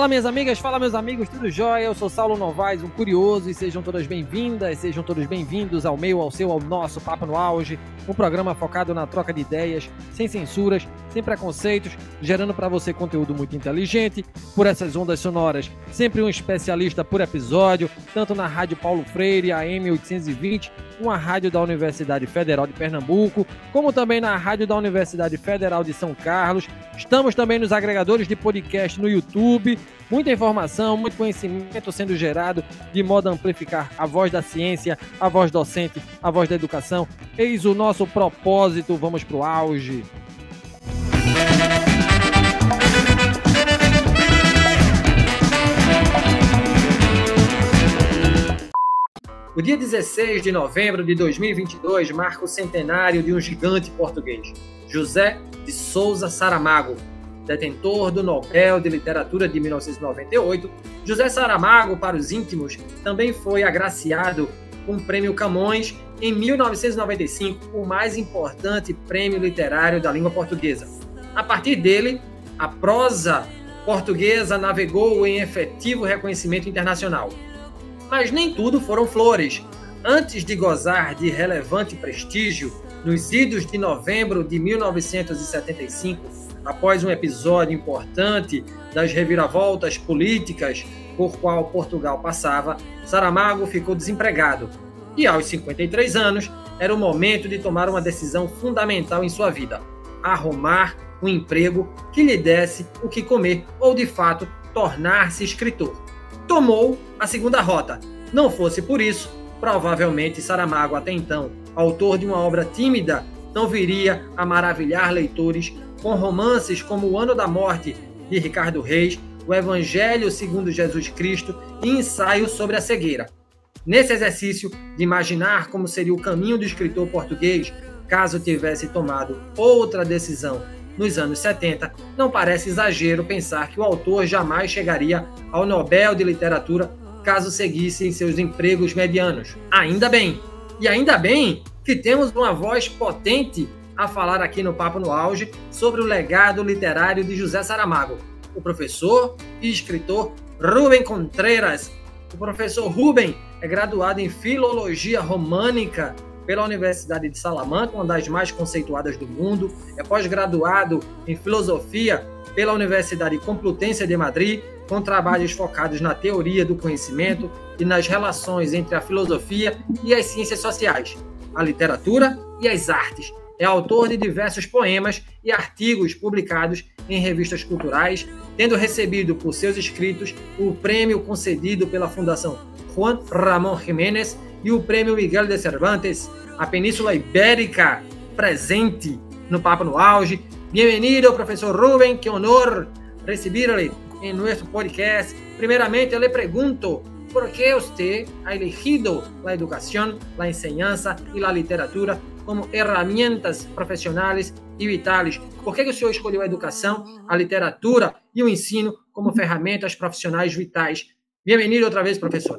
Fala minhas amigas, fala meus amigos, tudo jóia? Eu sou Saulo Novaes, um curioso, e sejam todas bem-vindas, sejam todos bem-vindos ao meu, ao seu, ao nosso Papo no Auge, um programa focado na troca de ideias, sem censuras, sem preconceitos, gerando para você conteúdo muito inteligente por essas ondas sonoras. Sempre um especialista por episódio, tanto na Rádio Paulo Freire, AM 820, uma rádio da Universidade Federal de Pernambuco, como também na rádio da Universidade Federal de São Carlos. Estamos também nos agregadores de podcast no YouTube Muita informação, muito conhecimento sendo gerado de modo a amplificar a voz da ciência, a voz docente, a voz da educação. Eis o nosso propósito. Vamos para o auge. O dia 16 de novembro de 2022 marca o centenário de um gigante português, José de Souza Saramago, detentor do Nobel de Literatura de 1998, José Saramago, para os íntimos, também foi agraciado com o Prêmio Camões em 1995, o mais importante prêmio literário da língua portuguesa. A partir dele, a prosa portuguesa navegou em efetivo reconhecimento internacional. Mas nem tudo foram flores. Antes de gozar de relevante prestígio, nos idos de novembro de 1975, após um episódio importante das reviravoltas políticas por qual Portugal passava, Saramago ficou desempregado e, aos 53 anos, era o momento de tomar uma decisão fundamental em sua vida: arrumar um emprego que lhe desse o que comer ou, de fato, tornar-se escritor. Tomou a segunda rota. Não fosse por isso, provavelmente Saramago, até então, autor de uma obra tímida, não viria a maravilhar leitores com romances como O Ano da Morte, de Ricardo Reis, O Evangelho segundo Jesus Cristo e Ensaio sobre a Cegueira. Nesse exercício de imaginar como seria o caminho do escritor português caso tivesse tomado outra decisão nos anos 70, não parece exagero pensar que o autor jamais chegaria ao Nobel de Literatura caso seguisse em seus empregos medianos. Ainda bem! E ainda bem que temos uma voz potente a falar aqui no Papo no Auge sobre o legado literário de José Saramago, o professor e escritor Rubem Contreras. O professor Rubem é graduado em Filologia Românica pela Universidade de Salamanca, uma das mais conceituadas do mundo, é pós-graduado em Filosofia pela Universidade Complutense de Madrid, com trabalhos focados na teoria do conhecimento e nas relações entre a filosofia e as ciências sociais, a literatura e as artes. É autor de diversos poemas e artigos publicados em revistas culturais, tendo recebido por seus escritos o prêmio concedido pela Fundação Juan Ramón Jiménez e o prêmio Miguel de Cervantes, a Península Ibérica presente no Papo no Auge. Bem-vindo, professor Rubem, que honor recebê-lo em nosso podcast. Primeiramente, eu lhe pergunto ¿Por qué usted ha elegido la educación, la enseñanza y la literatura como herramientas profesionales y vitales? Por qué usted o la educación, la literatura y e el ensino como herramientas profesionales vitales? Bienvenido otra vez, profesor.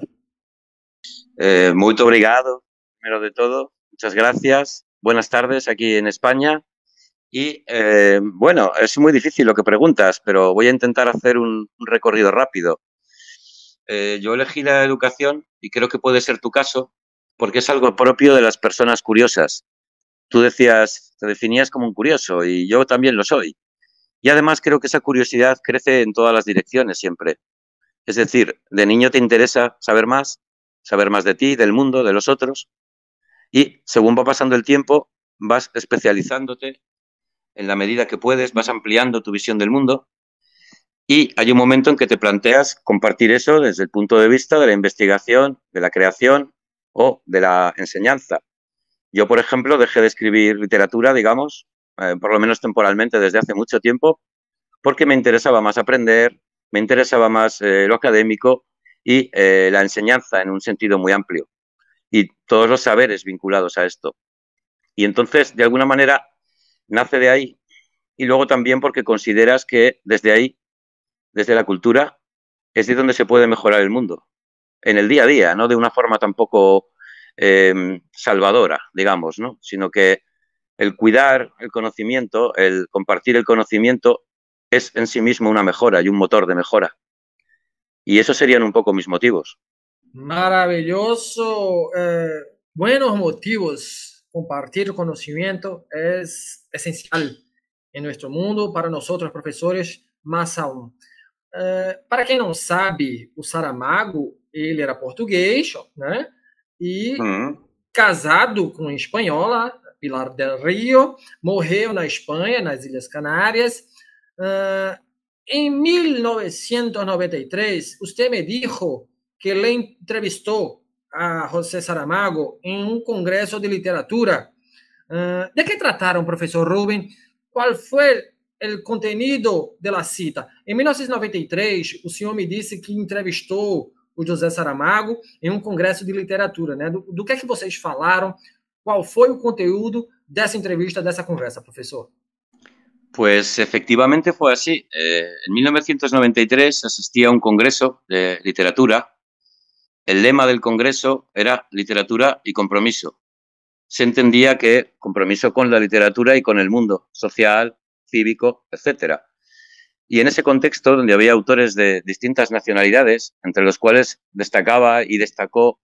Eh, muy obrigado, primero de todo. Muchas gracias. Buenas tardes aquí en España. Y e, eh, bueno, es muy difícil lo que preguntas, pero voy a intentar hacer un recorrido rápido. Eh, yo elegí la educación y creo que puede ser tu caso, porque es algo propio de las personas curiosas. Tú decías, te definías como un curioso y yo también lo soy. Y además creo que esa curiosidad crece en todas las direcciones siempre. Es decir, de niño te interesa saber más, saber más de ti, del mundo, de los otros. Y según va pasando el tiempo, vas especializándote en la medida que puedes, vas ampliando tu visión del mundo y hay un momento en que te planteas compartir eso desde el punto de vista de la investigación, de la creación o de la enseñanza. Yo, por ejemplo, dejé de escribir literatura, digamos, eh, por lo menos temporalmente desde hace mucho tiempo, porque me interesaba más aprender, me interesaba más eh, lo académico y eh, la enseñanza en un sentido muy amplio y todos los saberes vinculados a esto. Y entonces, de alguna manera, nace de ahí y luego también porque consideras que desde ahí desde la cultura, es de donde se puede mejorar el mundo, en el día a día, no de una forma tampoco em, salvadora, digamos, ¿no? sino que el cuidar el conocimiento, el compartir el conocimiento, es en sí mismo una mejora y un motor de mejora. Y esos serían un poco mis motivos. Maravilloso. Eh, buenos motivos. Compartir conocimiento es esencial en nuestro mundo para nosotros profesores, más aún. Eh, para quem não sabe, o Saramago ele era português, né? E uhum. casado com uma espanhola, Pilar del Rio, morreu na Espanha, nas Ilhas Canárias. Uh, em 1993, você me dijo que ele entrevistou a José Saramago em um congresso de literatura. Uh, de que trataram, professor Rubens? Qual foi o contenido da cita. Em 1993, o senhor me disse que entrevistou o José Saramago em um congresso de literatura, né? Do, do que é que vocês falaram? Qual foi o conteúdo dessa entrevista, dessa conversa, professor? Pues efectivamente fue así. Eh, en 1993 asistí a un congreso de literatura. El lema del congreso era literatura y compromiso. Se entendía que compromiso con la literatura y con el mundo social, cívico, etcétera. Y en ese contexto, donde había autores de distintas nacionalidades, entre los cuales destacaba y destacó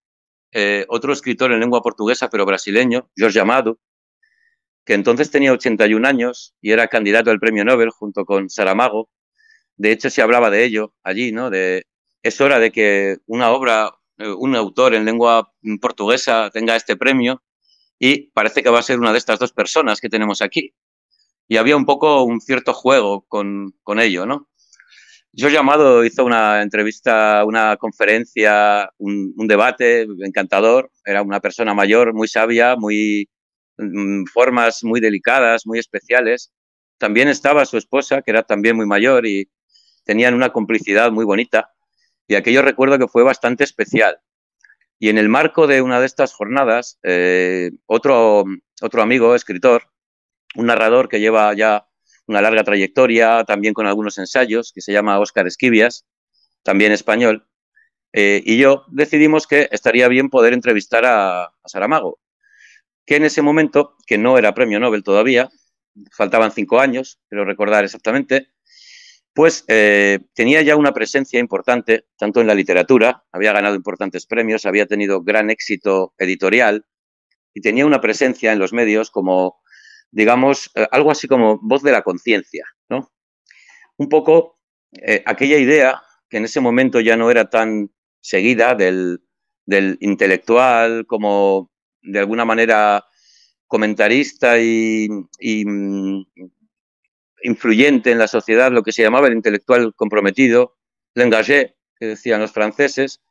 eh, otro escritor en lengua portuguesa, pero brasileño, Jorge Amado, que entonces tenía 81 años y era candidato al premio Nobel junto con Saramago. De hecho, se hablaba de ello allí, ¿no? De, es hora de que una obra, eh, un autor en lengua portuguesa tenga este premio y parece que va a ser una de estas dos personas que tenemos aquí, y había un poco un cierto juego con, con ello, ¿no? Yo llamado, hizo una entrevista, una conferencia, un, debate encantador. Era una persona mayor, muy sabia, muy mm, formas muy delicadas, muy especiales. También estaba su esposa, que era también muy mayor y tenían una complicidad muy bonita. Y aquello recuerdo que fue bastante especial. Y en el marco de una de estas jornadas, eh, otro, otro amigo, escritor, un narrador que lleva ya una larga trayectoria, también con algunos ensayos, que se llama Óscar Esquivias, también español. Eh, y yo decidimos que estaría bien poder entrevistar a, Saramago, que en ese momento, que no era premio Nobel todavía, faltaban cinco años, quiero recordar exactamente, pues eh, tenía ya una presencia importante, tanto en la literatura, había ganado importantes premios, había tenido gran éxito editorial y tenía una presencia en los medios como digamos, eh, algo así como voz de la conciencia, Un poco eh, aquella idea que en ese momento ya no era tan seguida del, intelectual como de alguna manera comentarista y, mm, influyente en la sociedad, lo que se llamaba el intelectual comprometido, l'engagé, que decían los franceses,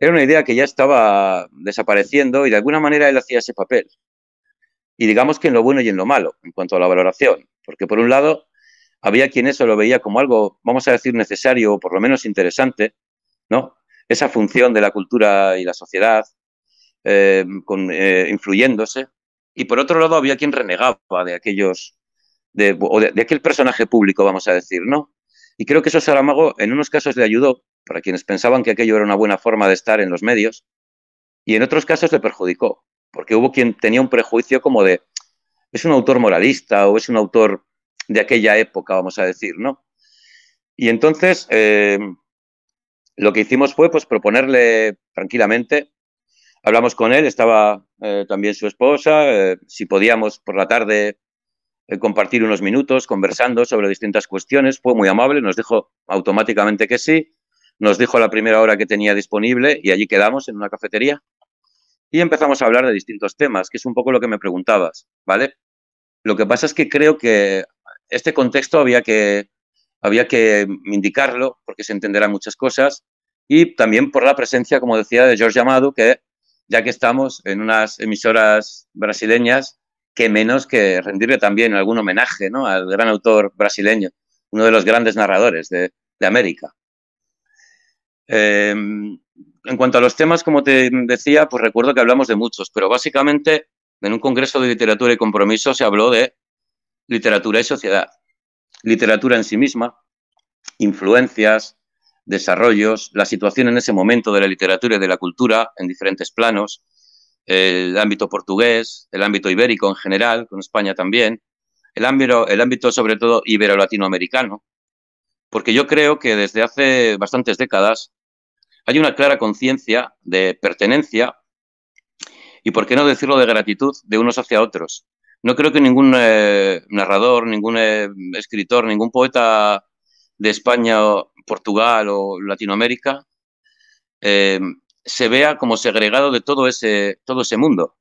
era una idea que ya estaba desapareciendo y de alguna manera él hacía ese papel y digamos que en lo bueno y en lo malo, en cuanto a la valoración, porque por un lado había quien eso lo veía como algo, vamos a decir, necesario o por lo menos interesante, ¿no? Esa función de la cultura y la sociedad eh, con, eh, influyéndose. Y por otro lado había quien renegaba de aquellos, de, de, aquel personaje público, vamos a decir, ¿no? Y creo que eso Saramago en unos casos le ayudó, para quienes pensaban que aquello era una buena forma de estar en los medios, y en otros casos le perjudicó, porque hubo quien tenía un prejuicio como de, es un autor moralista o es un autor de aquella época, vamos a decir, ¿no? Y entonces eh, lo que hicimos fue pues, proponerle tranquilamente, hablamos con él, estaba eh, también su esposa, eh, si podíamos por la tarde compartir unos minutos conversando sobre distintas cuestiones, fue muy amable, nos dijo automáticamente que sí, nos dijo la primera hora que tenía disponible y allí quedamos en una cafetería y empezamos a hablar de distintos temas, que es un poco lo que me preguntabas, ¿vale? Lo que pasa es que creo que este contexto había que, había que indicarlo porque se entenderán muchas cosas y también por la presencia, como decía, de George Amado, que ya que estamos en unas emisoras brasileñas, que menos que rendirle también algún homenaje ¿no? al gran autor brasileño, uno de los grandes narradores de, América. Em, en cuanto a los temas, como te decía, pues recuerdo que hablamos de muchos, pero básicamente en un congreso de literatura y compromiso se habló de literatura y sociedad, literatura en sí misma, influencias, desarrollos, la situación en ese momento de la literatura y de la cultura en diferentes planos, el ámbito portugués, el ámbito ibérico en general, con España también, el ámbito, el ámbito sobre todo ibero-latinoamericano, porque yo creo que desde hace bastantes décadas hay una clara conciencia de pertenencia y, por qué no decirlo, de gratitud de unos hacia otros. No creo que ningún eh, narrador, ningún eh, escritor, ningún poeta de España, o Portugal o Latinoamérica eh, se vea como segregado de todo ese, todo ese mundo.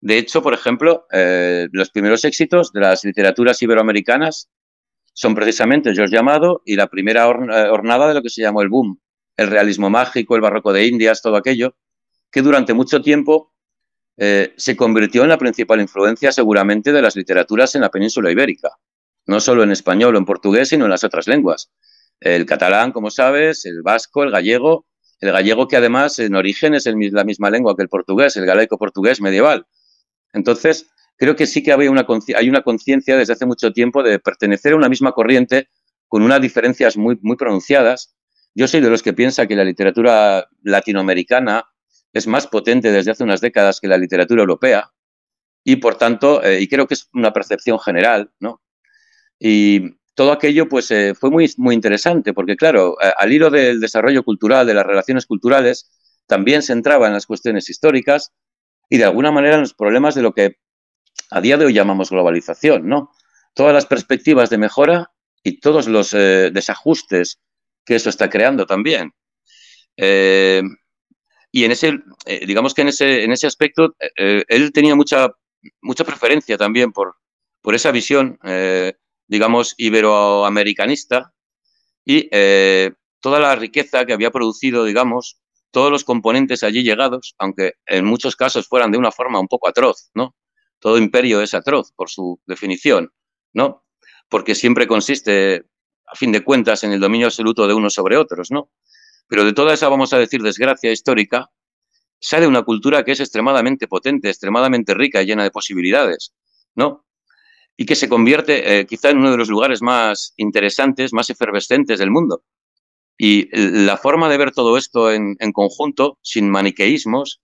De hecho, por ejemplo, los primeros éxitos de las literaturas iberoamericanas son precisamente George Amado y la primera hornada de lo que se llamó el boom, el realismo mágico, el barroco de Indias, todo aquello, que durante mucho tiempo eh, se convirtió en la principal influencia seguramente de las literaturas en la península ibérica, no solo en español o en portugués, sino en las otras lenguas. El catalán, como sabes, el vasco, el gallego, el gallego que además en origen es la misma lengua que el portugués, el galaico-portugués medieval. Entonces, creo que sí que había una, hay una conciencia desde hace mucho tiempo de pertenecer a una misma corriente con unas diferencias muy, muy pronunciadas yo soy de los que piensa que la literatura latinoamericana es más potente desde hace unas décadas que la literatura europea y por tanto, eh, y creo que es una percepción general, ¿no? Y todo aquello pues eh, fue muy, muy interesante porque claro, al hilo del desarrollo cultural, de las relaciones culturales, también se entraba en las cuestiones históricas y de alguna manera en los problemas de lo que a día de hoy llamamos globalización, ¿no? Todas las perspectivas de mejora y todos los eh, desajustes que eso está creando también. Eh, y en ese, eh, digamos que en ese, en ese aspecto, eh, él tenía mucha, mucha preferencia también por, por esa visión, digamos, iberoamericanista y toda la riqueza que había producido, digamos, todos los componentes allí llegados, aunque en muchos casos fueran de una forma un poco atroz, ¿no? Todo imperio es atroz por su definición, ¿no? Porque siempre consiste a fin de cuentas, en el dominio absoluto de unos sobre otros, ¿no? Pero de toda esa, vamos a decir, desgracia histórica, sale una cultura que es extremadamente potente, extremadamente rica, y llena de posibilidades, ¿no? Y que se convierte eh, quizá en uno de los lugares más interesantes, más efervescentes del mundo. Y la forma de ver todo esto en, en conjunto, sin maniqueísmos,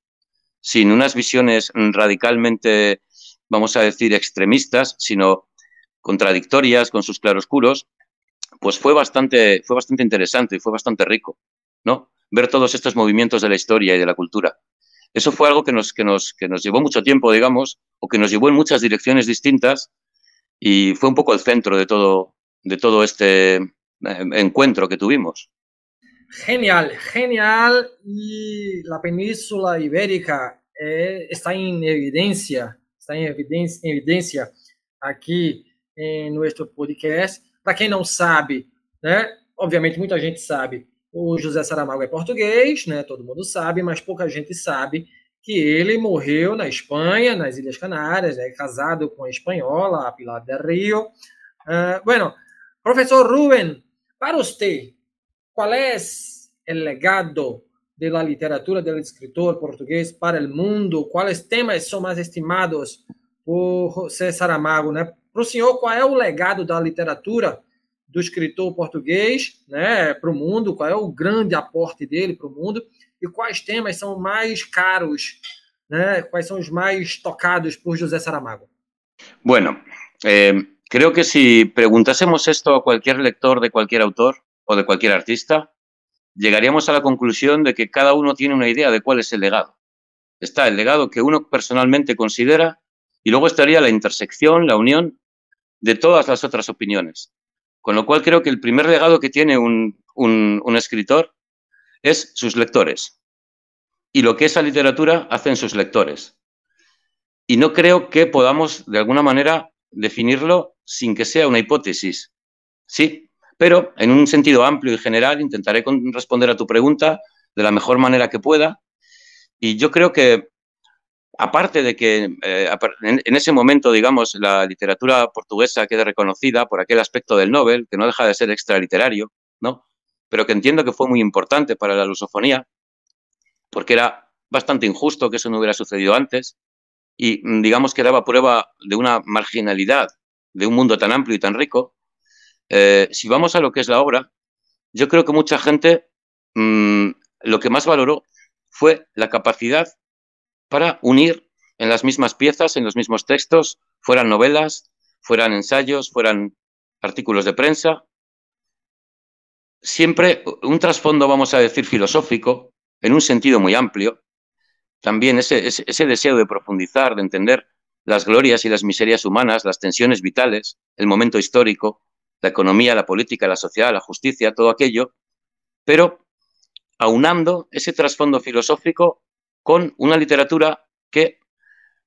sin unas visiones radicalmente, vamos a decir, extremistas, sino contradictorias con sus claroscuros, pues fue bastante, fue bastante interesante y fue bastante rico, ¿no? Ver todos estos movimientos de la historia y de la cultura. Eso fue algo que nos, llevó mucho tiempo, digamos, o que nos llevó en muchas direcciones distintas y fue un poco el centro de todo, este em, encuentro que tuvimos. Genial, genial. Y la península ibérica eh, está en evidencia, está en evidencia, evidencia aquí en nuestro podcast Para quem não sabe, né, obviamente muita gente sabe, o José Saramago é português, né, todo mundo sabe, mas pouca gente sabe que ele morreu na Espanha, nas Ilhas Canárias, né, casado com a espanhola, a Pilar del Rio. Uh, ah, bueno, professor Ruben, para você, qual é o legado da literatura do escritor português para o mundo? Quais temas são mais estimados por José Saramago, né? Para o senhor, qual é o legado da literatura do escritor português né, para o mundo? Qual é o grande aporte dele para o mundo? E quais temas são mais caros? Né? Quais são os mais tocados por José Saramago? Bueno, eh, creo que si preguntásemos esto a cualquier lector de cualquier autor o de cualquier artista, llegaríamos a la conclusión de que cada uno tiene una idea de cuál es el legado. Está el legado que uno personalmente considera y luego estaría la intersección, la unión de todas las otras opiniones. Con lo cual creo que el primer legado que tiene un, escritor es sus lectores y lo que esa literatura hace en sus lectores. Y no creo que podamos, de alguna manera, definirlo sin que sea una hipótesis. Sí, pero en un sentido amplio y general intentaré responder a tu pregunta de la mejor manera que pueda. Y yo creo que aparte de que eh, en ese momento, digamos, la literatura portuguesa queda reconocida por aquel aspecto del Nobel, que no deja de ser extraliterario, ¿no? Pero que entiendo que fue muy importante para la lusofonía, porque era bastante injusto que eso no hubiera sucedido antes, y mm, digamos que daba prueba de una marginalidad de un mundo tan amplio y tan rico. Eh, si vamos a lo que es la obra, yo creo que mucha gente mm, lo que más valoró fue la capacidad para unir en las mismas piezas, en los mismos textos, fueran novelas, fueran ensayos, fueran artículos de prensa, siempre un trasfondo, vamos a decir, filosófico, en un sentido muy amplio, también ese, deseo de profundizar, de entender las glorias y las miserias humanas, las tensiones vitales, el momento histórico, la economía, la política, la sociedad, la justicia, todo aquello, pero aunando ese trasfondo filosófico con una literatura que,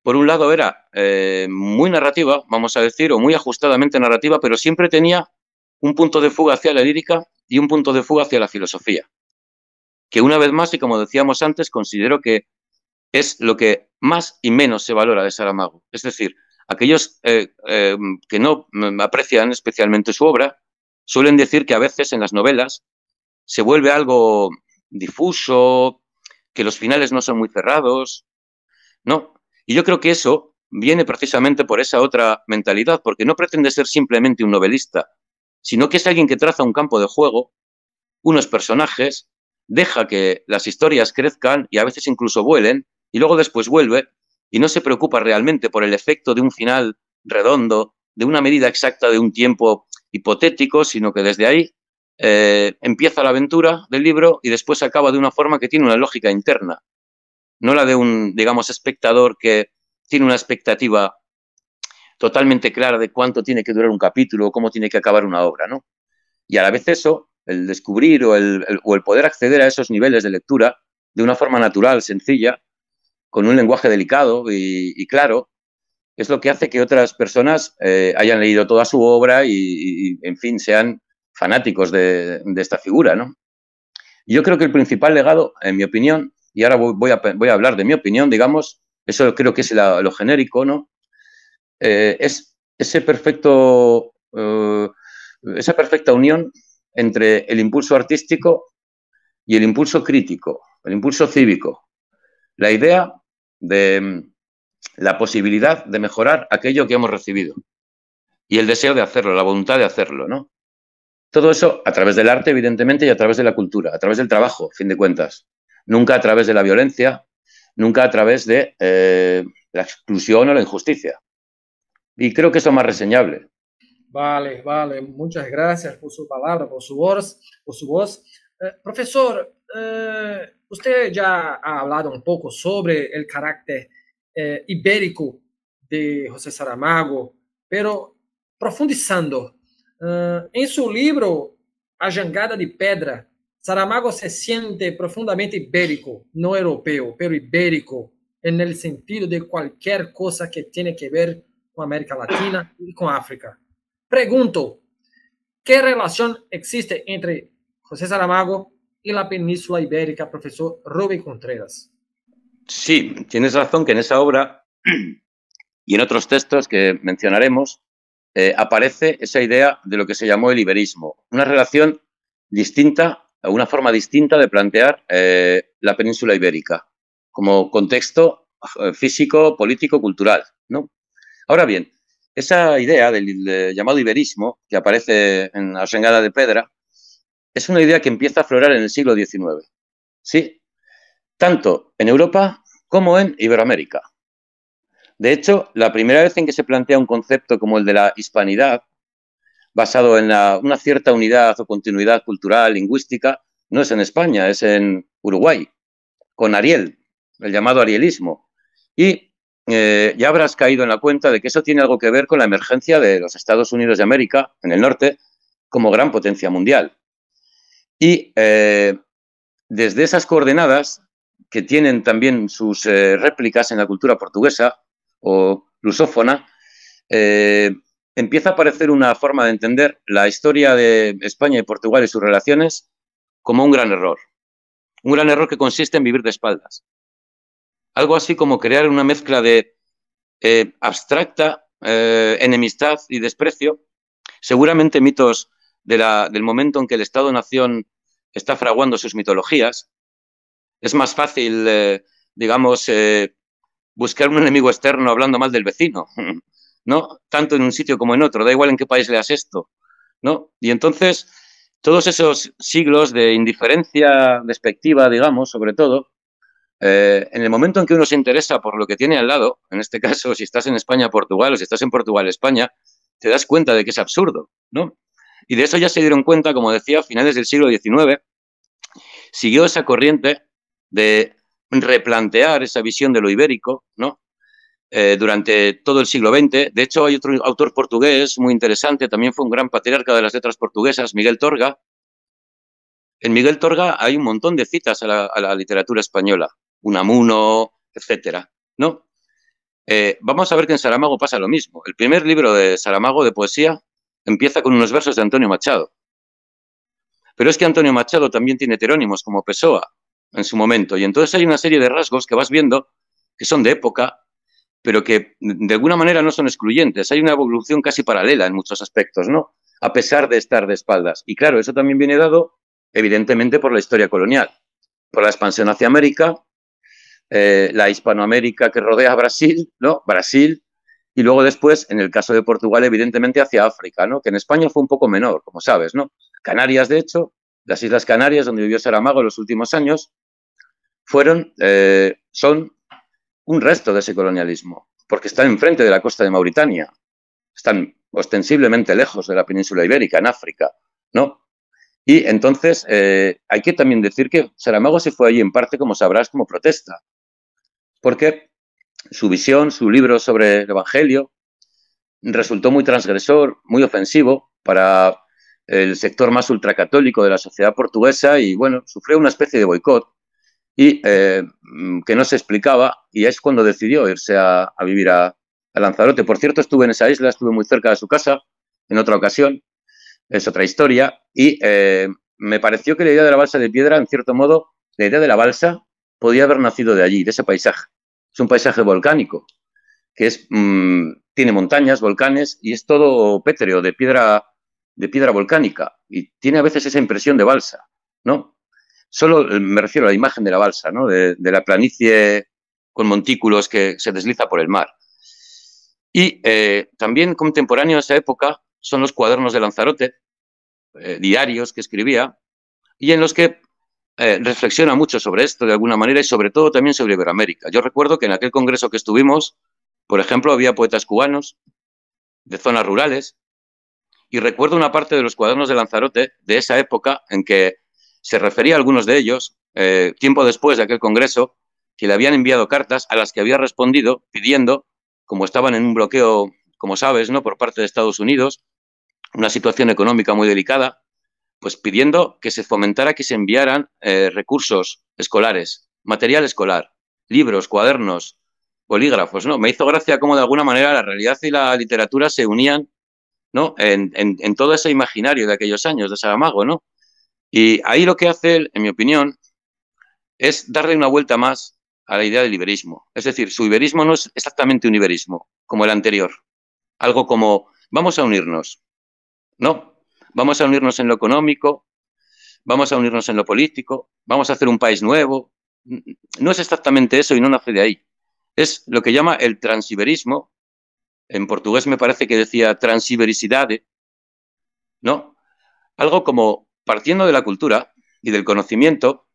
por un lado, era eh, muy narrativa, vamos a decir, o muy ajustadamente narrativa, pero siempre tenía un punto de fuga hacia la lírica y un punto de fuga hacia la filosofía, que una vez más, y como decíamos antes, considero que es lo que más y menos se valora de Saramago. Es decir, aquellos eh, eh, que no mm, aprecian especialmente su obra suelen decir que a veces en las novelas se vuelve algo difuso, que los finales no son muy cerrados. No. Y yo creo que eso viene precisamente por esa otra mentalidad, porque no pretende ser simplemente un novelista, sino que es alguien que traza un campo de juego, unos personajes, deja que las historias crezcan y a veces incluso vuelen, y luego después vuelve y no se preocupa realmente por el efecto de un final redondo, de una medida exacta de un tiempo hipotético, sino que desde ahí eh, empieza la aventura del libro y después acaba de una forma que tiene una lógica interna, no la de un, digamos, espectador que tiene una expectativa totalmente clara de cuánto tiene que durar un capítulo o cómo tiene que acabar una obra, ¿no? Y a la vez eso, el descubrir o el, poder acceder a esos niveles de lectura de una forma natural, sencilla, con un lenguaje delicado y, claro, es lo que hace que otras personas eh, hayan leído toda su obra y en fin, sean fanáticos de, esta figura, ¿no? Yo creo que el principal legado, en mi opinión, y ahora voy a, hablar de mi opinión, digamos, eso creo que es lo genérico, ¿no? Eh, es ese perfecto, eh, esa perfecta unión entre el impulso artístico y el impulso crítico, el impulso cívico. La idea de la posibilidad de mejorar aquello que hemos recibido y el deseo de hacerlo, la voluntad de hacerlo, ¿no? Todo eso a través del arte, evidentemente, y a través de la cultura, a través del trabajo, fin de cuentas. Nunca a través de la violencia, nunca a través de eh, la exclusión o la injusticia. Y creo que eso es más reseñable. Vale, vale. Muchas gracias por su palabra, por su voz. Por su voz. Eh, profesor, eh, usted ya ha hablado un poco sobre el carácter ibérico de José Saramago, pero profundizando, Ah, en em su libro, livro A Jangada de Pedra, Saramago se siente profundamente ibérico, no europeo, pero ibérico, en el sentido de cualquier cosa que tiene que ver con América Latina y con África. Pregunto, ¿qué relación existe entre José Saramago y la península ibérica, profesor Rubén Contreras? Sí, tienes razón que en esa obra y en otros textos que mencionaremos, eh, aparece esa idea de lo que se llamó el iberismo, una relación distinta, una forma distinta de plantear eh, la península ibérica como contexto eh, físico, político, cultural. ¿no? Ahora bien, esa idea del, llamado iberismo, que aparece en la Sengada de Pedra, es una idea que empieza a florar en el siglo XIX, ¿sí? tanto en Europa como en Iberoamérica. De hecho, la primera vez en que se plantea un concepto como el de la hispanidad, basado en una cierta unidad o continuidad cultural, lingüística, no es en España, es en Uruguay, con Ariel, el llamado arielismo. Y eh, ya habrás caído en la cuenta de que eso tiene algo que ver con la emergencia de los Estados Unidos de América, en el norte, como gran potencia mundial. Y eh, desde esas coordenadas, que tienen también sus eh, réplicas en la cultura portuguesa, o lusófona, eh, empieza a aparecer una forma de entender la historia de España y Portugal y sus relaciones como un gran error. Un gran error que consiste en vivir de espaldas. Algo así como crear una mezcla de eh, abstracta eh, enemistad y desprecio, seguramente mitos del momento en que el Estado-Nación está fraguando sus mitologías. Es más fácil, digamos, buscar un enemigo externo hablando mal del vecino, ¿no? Tanto en un sitio como en otro, da igual en qué país leas esto, ¿no? Y entonces, todos esos siglos de indiferencia despectiva, digamos, sobre todo, eh, en el momento en que uno se interesa por lo que tiene al lado, en este caso, si estás en España, Portugal, o si estás en Portugal, España, te das cuenta de que es absurdo, ¿no? Y de eso ya se dieron cuenta, como decía, a finales del siglo XIX, siguió esa corriente de replantear esa visión de lo ibérico, ¿no? Eh, durante todo el siglo XX. De hecho, hay otro autor portugués muy interesante, también fue un gran patriarca de las letras portuguesas, Miguel Torga. En Miguel Torga hay un montón de citas a la, literatura española, Unamuno, etcétera, ¿no? Eh, vamos a ver que en Saramago pasa lo mismo. El primer libro de Saramago de poesía empieza con unos versos de Antonio Machado. Pero es que Antonio Machado también tiene heterónimos como Pessoa, en su momento. Y entonces hay una serie de rasgos que vas viendo que son de época, pero que de alguna manera no son excluyentes. Hay una evolución casi paralela en muchos aspectos, ¿no? A pesar de estar de espaldas. Y claro, eso también viene dado, evidentemente, por la historia colonial, por la expansión hacia América, eh, la Hispanoamérica que rodea a Brasil, ¿no? Brasil, y luego después, en el caso de Portugal, evidentemente hacia África, ¿no? Que en España fue un poco menor, como sabes, ¿no? Canarias, de hecho, las Islas Canarias, donde vivió Saramago en los últimos años, fueron, eh, son un resto de ese colonialismo, porque están enfrente de la costa de Mauritania, están ostensiblemente lejos de la península ibérica, en África, ¿no? Y entonces eh, hay que también decir que Saramago se fue allí en parte, como sabrás, como protesta, porque su visión, su libro sobre el Evangelio, resultó muy transgresor, muy ofensivo para el sector más ultracatólico de la sociedad portuguesa y, bueno, sufrió una especie de boicot y eh, mm, que no se explicaba y es cuando decidió irse a, vivir a, Lanzarote. Por cierto, estuve en esa isla, estuve muy cerca de su casa en otra ocasión, es otra historia, y eh, me pareció que la idea de la balsa de piedra, en cierto modo, la idea de la balsa podía haber nacido de allí, de ese paisaje. Es un paisaje volcánico, que es, mm, tiene montañas, volcanes, y es todo pétreo, de piedra, de piedra volcánica, y tiene a veces esa impresión de balsa, ¿no? Solo eh, me refiero a la imagen de la balsa, de, la planicie con montículos que se desliza por el mar. Y eh, también contemporáneo a esa época son los cuadernos de Lanzarote, eh, diarios que escribía, y en los que reflexiona mucho sobre esto de alguna manera y sobre todo también sobre Iberoamérica. Yo recuerdo que en aquel congreso que estuvimos, por ejemplo, había poetas cubanos de zonas rurales, y recuerdo una parte de los cuadernos de Lanzarote de esa época en que se refería a algunos de ellos, eh, tiempo después de aquel Congreso, que le habían enviado cartas a las que había respondido pidiendo, como estaban en un bloqueo, como sabes, ¿no? por parte de Estados Unidos, una situación económica muy delicada, pues pidiendo que se fomentara que se enviaran eh, recursos escolares, material escolar, libros, cuadernos, bolígrafos, ¿no? Me hizo gracia cómo de alguna manera la realidad y la literatura se unían, ¿no? En, en todo ese imaginario de aquellos años de Saramago, ¿no? Y ahí lo que hace él, en mi opinión, es darle una vuelta más a la idea del liberismo Es decir, su iberismo no es exactamente un iberismo, como el anterior. Algo como, vamos a unirnos. No, vamos a unirnos en lo económico, vamos a unirnos en lo político, vamos a hacer un país nuevo. No es exactamente eso y no nace de ahí. Es lo que llama el transiberismo. En portugués me parece que decía transibericidade, ¿no? Algo como partiendo de la cultura y del conocimiento,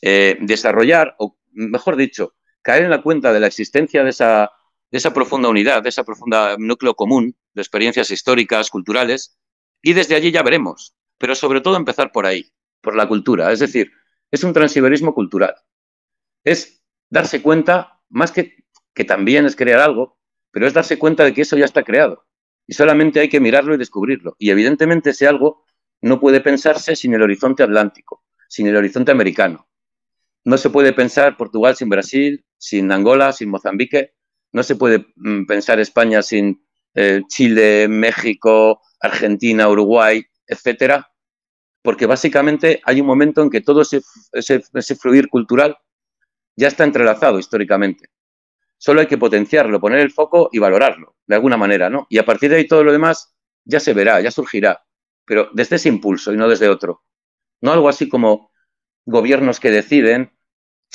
eh, desarrollar, o mejor dicho, caer en la cuenta de la existencia de esa, de esa profunda unidad, de ese profundo núcleo común de experiencias históricas, culturales, y desde allí ya veremos, pero sobre todo empezar por ahí, por la cultura, es decir, es un transiberismo cultural. Es darse cuenta, más que que también es crear algo, pero es darse cuenta de que eso ya está creado y solamente hay que mirarlo y descubrirlo. Y evidentemente ese algo no puede pensarse sin el horizonte atlántico, sin el horizonte americano. No se puede pensar Portugal sin Brasil, sin Angola, sin Mozambique. No se puede mm, pensar España sin eh, Chile, México, Argentina, Uruguay, etcétera. Porque básicamente hay un momento en que todo ese, fluir cultural ya está entrelazado históricamente. Solo hay que potenciarlo, poner el foco y valorarlo, de alguna manera, ¿no? Y a partir de ahí todo lo demás ya se verá, ya surgirá pero desde ese impulso y no desde otro. No algo así como gobiernos que deciden,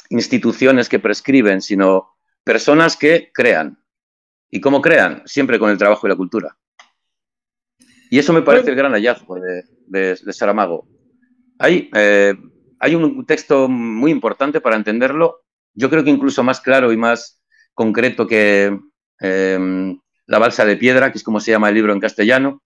instituciones que prescriben, sino personas que crean. ¿Y cómo crean? Siempre con el trabajo y la cultura. Y eso me parece el gran hallazgo de, Saramago. Hay, eh, hay un texto muy importante para entenderlo, yo creo que incluso más claro y más concreto que eh, La balsa de piedra, que es como se llama el libro en castellano,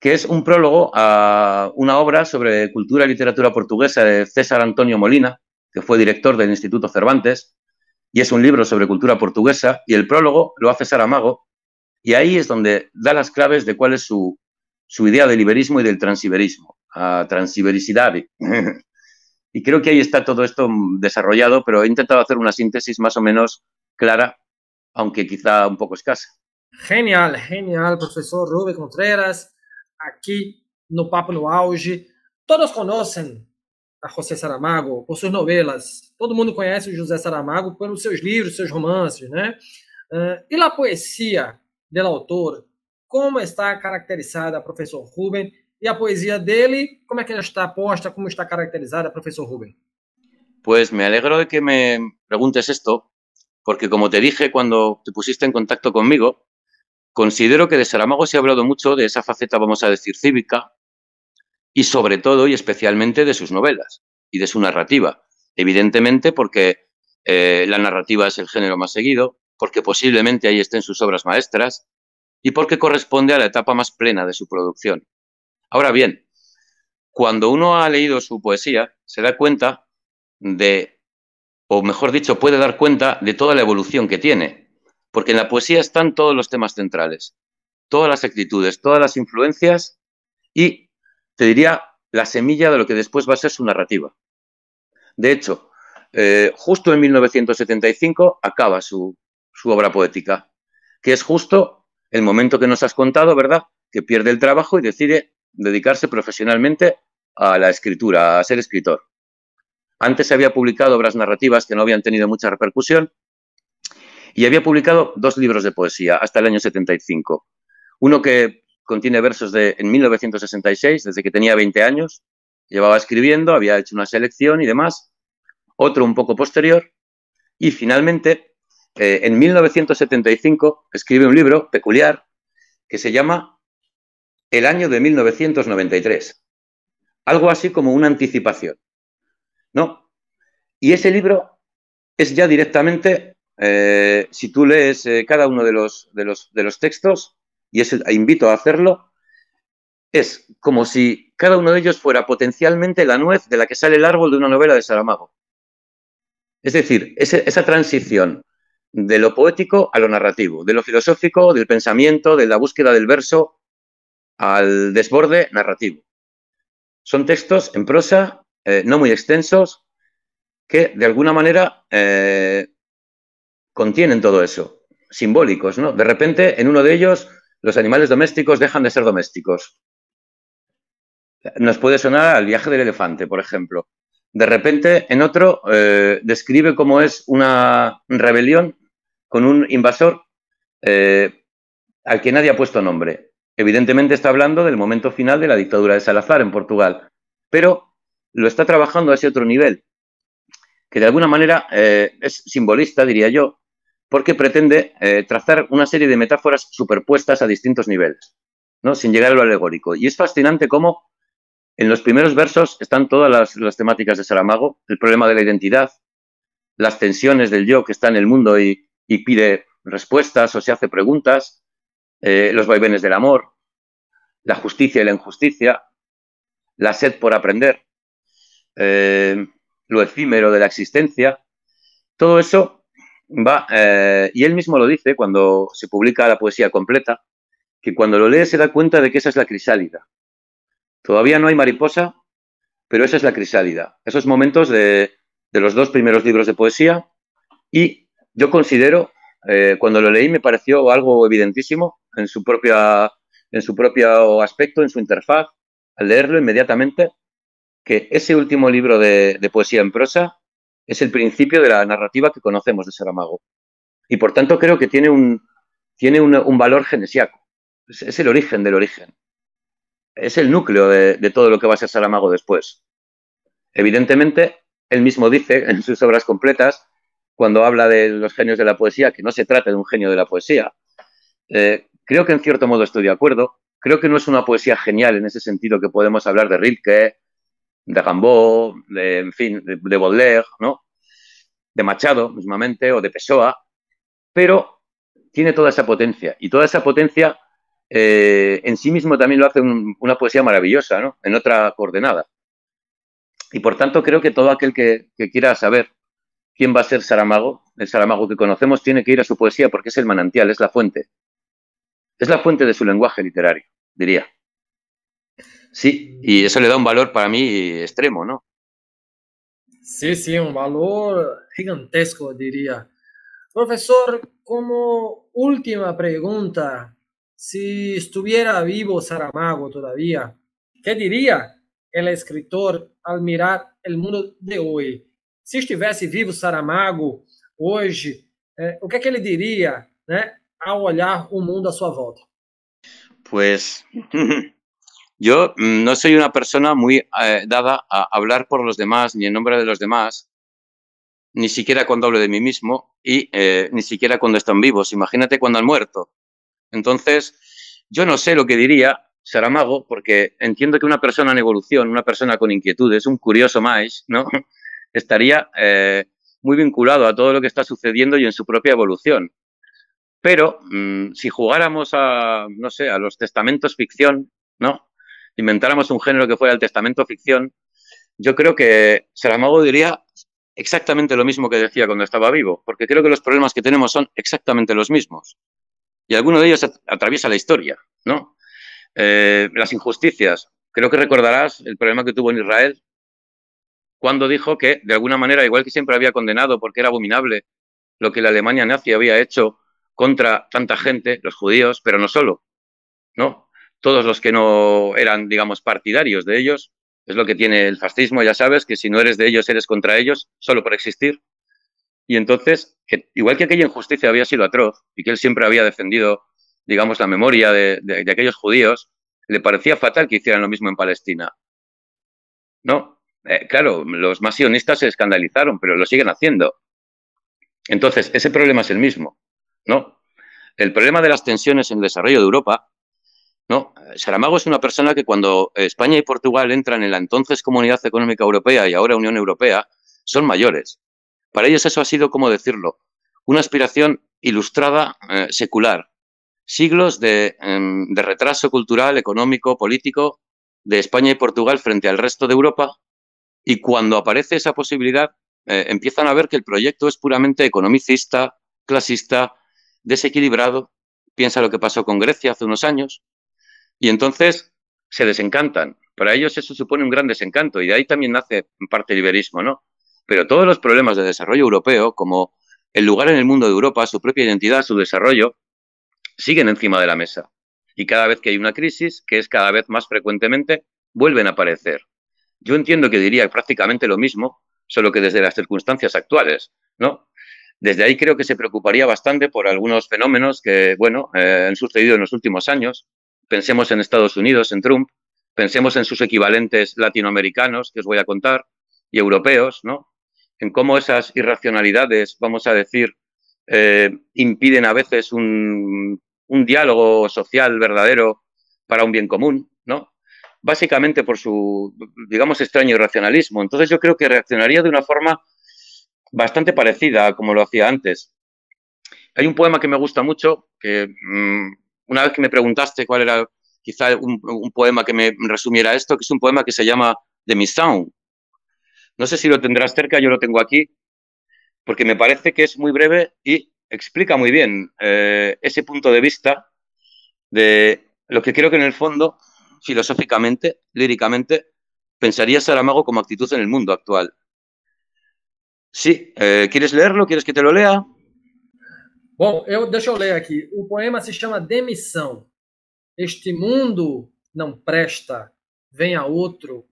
que es un prólogo a una obra sobre cultura y literatura portuguesa de César Antonio Molina, que fue director del Instituto Cervantes, y es un libro sobre cultura portuguesa, y el prólogo lo hace Saramago, y ahí es donde da las claves de cuál es su, su idea del iberismo y del transiberismo, a transibericidad. Y creo que ahí está todo esto desarrollado, pero he intentado hacer una síntesis más o menos clara, aunque quizá un poco escasa. Genial, genial, profesor Rubén Contreras. Aqui no Papo no Auge. Todos conhecem a José Saramago por suas novelas. Todo mundo conhece o José Saramago pelos seus livros, seus romances, né? Uh, e a poesia dela, autor, como está caracterizada, professor Ruben? E a poesia dele, como é que ela está posta, como está caracterizada, professor Ruben? Pues me alegro de que me preguntes esto, porque como te dije cuando te pusiste en contacto conmigo, Considero que de Saramago se ha hablado mucho de esa faceta, vamos a decir, cívica, y sobre todo y especialmente de sus novelas y de su narrativa. Evidentemente porque eh, la narrativa es el género más seguido, porque posiblemente ahí estén sus obras maestras y porque corresponde a la etapa más plena de su producción. Ahora bien, cuando uno ha leído su poesía, se da cuenta de, o mejor dicho, puede dar cuenta de toda la evolución que tiene, porque en la poesía están todos los temas centrales, todas las actitudes, todas las influencias y, te diría, la semilla de lo que después va a ser su narrativa. De hecho, eh, justo en 1975 acaba su, su obra poética, que es justo el momento que nos has contado, ¿verdad? Que pierde el trabajo y decide dedicarse profesionalmente a la escritura, a ser escritor. Antes se había publicado obras narrativas que no habían tenido mucha repercusión, y había publicado dos libros de poesía hasta el año 75. Uno que contiene versos de en 1966, desde que tenía 20 años, llevaba escribiendo, había hecho una selección y demás, otro un poco posterior, y finalmente, eh, en 1975, escribe un libro peculiar que se llama El año de 1993, algo así como una anticipación, ¿no? Y ese libro es ya directamente eh, si tú lees eh, cada uno de los, los, de los textos, y es, invito a hacerlo, es como si cada uno de ellos fuera potencialmente la nuez de la que sale el árbol de una novela de Saramago. Es decir, esa transición de lo poético a lo narrativo, de lo filosófico, del pensamiento, de la búsqueda del verso al desborde narrativo. Son textos en prosa, eh, no muy extensos, que de alguna manera contienen todo eso, simbólicos, ¿no? De repente, en uno de ellos, los animales domésticos dejan de ser domésticos. Nos puede sonar al viaje del elefante, por ejemplo. De repente, en otro, eh, describe cómo es una rebelión con un invasor eh, al que nadie ha puesto nombre. Evidentemente está hablando del momento final de la dictadura de Salazar en Portugal, pero lo está trabajando a ese otro nivel, que de alguna manera eh, es simbolista, diría yo, porque pretende eh, trazar una serie de metáforas superpuestas a distintos niveles, ¿no? sin llegar a lo alegórico. Y es fascinante cómo en los primeros versos están todas las, temáticas de Saramago, el problema de la identidad, las tensiones del yo que está en el mundo y, pide respuestas o se hace preguntas, eh, los vaivenes del amor, la justicia y la injusticia, la sed por aprender, eh, lo efímero de la existencia, todo eso va, eh, y él mismo lo dice cuando se publica la poesía completa, que cuando lo lee se da cuenta de que esa es la crisálida. Todavía no hay mariposa, pero esa es la crisálida. Esos momentos de, los dos primeros libros de poesía y yo considero, eh, cuando lo leí me pareció algo evidentísimo en su, propia, en su propio aspecto, en su interfaz, al leerlo inmediatamente, que ese último libro de poesía en prosa es el principio de la narrativa que conocemos de Saramago. Y por tanto creo que tiene un, tiene un, valor genesiaco. Es, el origen del origen. Es el núcleo de, todo lo que va a ser Saramago después. Evidentemente, él mismo dice en sus obras completas, cuando habla de los genios de la poesía, que no se trata de un genio de la poesía. Eh, creo que en cierto modo estoy de acuerdo. Creo que no es una poesía genial en ese sentido que podemos hablar de Rilke, de Gambó, de, en fin, de, Baudelaire, ¿no? De Machado, mismamente, o de Pessoa, pero tiene toda esa potencia. Y toda esa potencia eh, en sí mismo también lo hace una poesía maravillosa, ¿no? En otra coordenada. Y por tanto creo que todo aquel que, que, quiera saber quién va a ser Saramago, el Saramago que conocemos, tiene que ir a su poesía porque es el manantial, es la fuente. Es la fuente de su lenguaje literario, diría. Sí, y eso le da un valor para mí extremo, ¿no? Sí, sí, un valor gigantesco, diría. Profesor, como última pregunta, si estuviera vivo Saramago todavía, ¿qué diría el escritor al mirar el mundo de hoy? Se estivesse vivo Saramago hoje, eh, o que ele diria né, eh, ao olhar o mundo à sua volta? Pues Yo mm, no soy una persona muy eh, dada a hablar por los demás ni en nombre de los demás, ni siquiera cuando hablo de mí mismo y eh, ni siquiera cuando están vivos. Imagínate cuando han muerto. Entonces, yo no sé lo que diría Saramago, porque entiendo que una persona en evolución, una persona con inquietudes, un curioso más, ¿no? estaría eh, muy vinculado a todo lo que está sucediendo y en su propia evolución. Pero mm, si jugáramos a, no sé, a los testamentos ficción, ¿no? inventáramos un género que fuera el testamento ficción, yo creo que Saramago diría exactamente lo mismo que decía cuando estaba vivo, porque creo que los problemas que tenemos son exactamente los mismos. Y alguno de ellos atraviesa la historia, ¿no? Eh, las injusticias. Creo que recordarás el problema que tuvo en Israel cuando dijo que, de alguna manera, igual que siempre había condenado porque era abominable lo que la Alemania nazi había hecho contra tanta gente, los judíos, pero no solo, ¿no? todos los que no eran, digamos, partidarios de ellos. Es lo que tiene el fascismo, ya sabes, que si no eres de ellos, eres contra ellos, solo por existir. Y entonces, igual que aquella injusticia había sido atroz y que él siempre había defendido, digamos, la memoria de, aquellos judíos, le parecía fatal que hicieran lo mismo en Palestina. No, eh, claro, los más sionistas se escandalizaron, pero lo siguen haciendo. Entonces, ese problema es el mismo, ¿no? El problema de las tensiones en el desarrollo de Europa no, Saramago es una persona que cuando España y Portugal entran en la entonces Comunidad Económica Europea y ahora Unión Europea, son mayores. Para ellos eso ha sido, como decirlo, una aspiración ilustrada, eh, secular. Siglos em, de, retraso cultural, económico, político de España y Portugal frente al resto de Europa. Y cuando aparece esa posibilidad, eh, empiezan a ver que el proyecto es puramente economicista, clasista, desequilibrado. Piensa lo que pasó con Grecia hace unos años, y entonces se desencantan. Para ellos eso supone un gran desencanto y de ahí también nace en parte el liberismo, ¿no? Pero todos los problemas de desarrollo europeo, como el lugar en el mundo de Europa, su propia identidad, su desarrollo, siguen encima de la mesa. Y cada vez que hay una crisis, que es cada vez más frecuentemente, vuelven a aparecer. Yo entiendo que diría prácticamente lo mismo, solo que desde las circunstancias actuales, ¿no? Desde ahí creo que se preocuparía bastante por algunos fenómenos que, bueno, eh, han sucedido en los últimos años, Pensemos en Estados Unidos, en Trump, pensemos en sus equivalentes latinoamericanos, que os voy a contar, y europeos, ¿no? En cómo esas irracionalidades, vamos a decir, eh, impiden a veces un, diálogo social verdadero para un bien común, ¿no? Básicamente por su, digamos, extraño irracionalismo. Entonces yo creo que reaccionaría de una forma bastante parecida a como lo hacía antes. Hay un poema que me gusta mucho, que mm, una vez que me preguntaste cuál era quizá un, poema que me resumiera esto, que es un poema que se llama The Miss Sound. No sé si lo tendrás cerca, yo lo tengo aquí, porque me parece que es muy breve y explica muy bien eh, ese punto de vista de lo que creo que en el fondo, filosóficamente, líricamente, pensaría Saramago como actitud en el mundo actual. Sí, eh, ¿quieres leerlo? ¿Quieres que te lo lea? Bom, eu deixa eu ler aqui. O poema se chama Demissão. Este mundo não presta, vem a outro.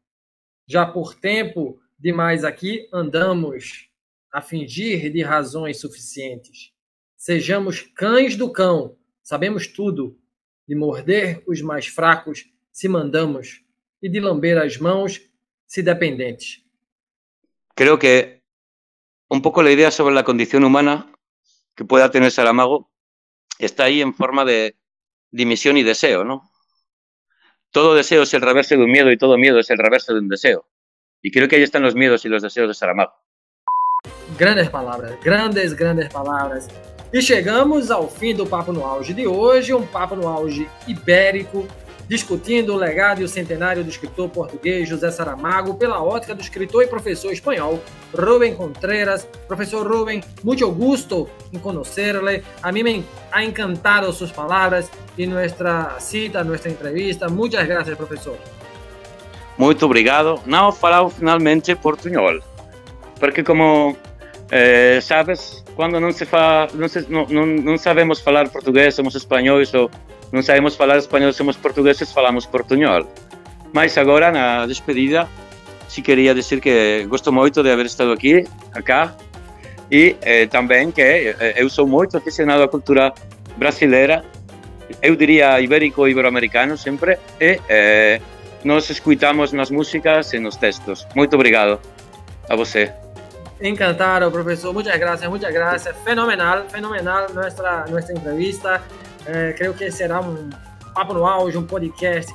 Já por tempo demais aqui andamos a fingir de razões suficientes. Sejamos cães do cão, sabemos tudo, de morder os mais fracos se mandamos e de lamber as mãos se dependentes. Creo que um pouco a ideia sobre a condição humana que pueda tener Saramago está ahí en forma de dimisión y deseo, ¿no? Todo deseo es el reverso de un miedo y todo miedo es el reverso de un deseo. Y creo que ahí están los miedos y los deseos de Saramago. Grandes palabras, grandes, grandes palabras y e llegamos al fin del Papo no Auge de hoy, un um Papo no Auge ibérico, discutindo o legado e o centenário do escritor português José Saramago pela ótica do escritor e professor espanhol Rubén Contreras. Professor Rubén, muito gusto em conhecer-lhe. A mim me ha encantado suas palavras e nossa cita, nossa entrevista. Muitas graças, professor. Muito obrigado. Não falo finalmente portunhol, porque como eh, sabes, quando não se fala, não, se, não, não, não sabemos falar português, somos espanhóis ou não sabemos falar espanhol, somos portugueses, falamos portunhol. Mas agora, na despedida, se queria dizer que gosto muito de haver estado aqui, acá, e eh, também que eh, eu sou muito aficionado à cultura brasileira, eu diria ibérico ibero-americano sempre, e eh, nós escutamos nas músicas e nos textos. Muito obrigado a você. Encantado, professor. Muchas gracias, muchas gracias. Fenomenal, fenomenal nuestra, nuestra entrevista. creo que será un um Papo no un um podcast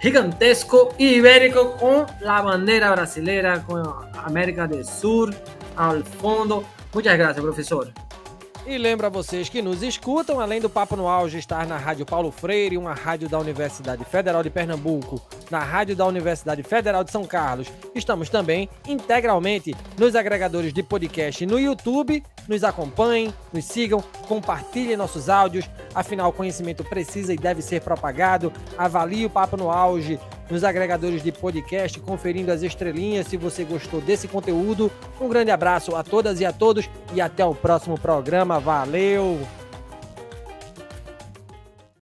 gigantesco e ibérico con la bandera brasileira, con América del Sur al fondo. Muchas gracias, profesor. E lembro a vocês que nos escutam, além do Papo no Auge estar na Rádio Paulo Freire, uma rádio da Universidade Federal de Pernambuco, na Rádio da Universidade Federal de São Carlos. Estamos também integralmente nos agregadores de podcast no YouTube. Nos acompanhem, nos sigam, compartilhem nossos áudios. Afinal, o conhecimento precisa e deve ser propagado. Avalie o Papo no Auge nos agregadores de podcast, conferindo as estrelinhas se você gostou desse conteúdo. Um grande abraço a todas e a todos e até o próximo programa. Valeu!